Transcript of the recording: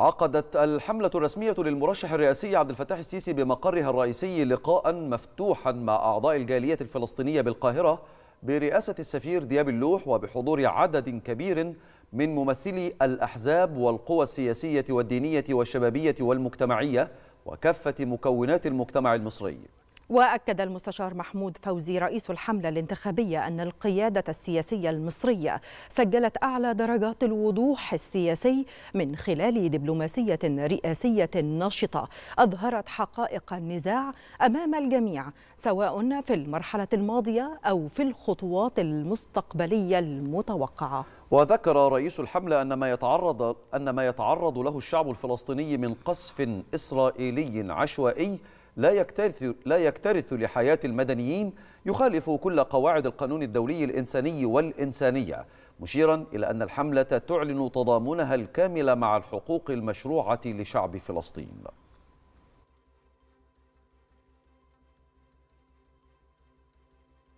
عقدت الحملة الرسمية للمرشح الرئاسي عبد الفتاح السيسي بمقرها الرئيسي لقاء مفتوحا مع أعضاء الجالية الفلسطينية بالقاهرة برئاسة السفير دياب اللوح وبحضور عدد كبير من ممثلي الأحزاب والقوى السياسية والدينية والشبابية والمجتمعية وكافة مكونات المجتمع المصري وأكد المستشار محمود فوزي رئيس الحملة الانتخابية أن القيادة السياسية المصرية سجلت أعلى درجات الوضوح السياسي من خلال دبلوماسية رئاسية نشطة أظهرت حقائق النزاع أمام الجميع سواء في المرحلة الماضية أو في الخطوات المستقبلية المتوقعة وذكر رئيس الحملة أن ما يتعرض أن ما يتعرض له الشعب الفلسطيني من قصف إسرائيلي عشوائي لا يكترث, لا يكترث لحياة المدنيين يخالف كل قواعد القانون الدولي الإنساني والإنسانية مشيرا إلى أن الحملة تعلن تضامنها الكامل مع الحقوق المشروعة لشعب فلسطين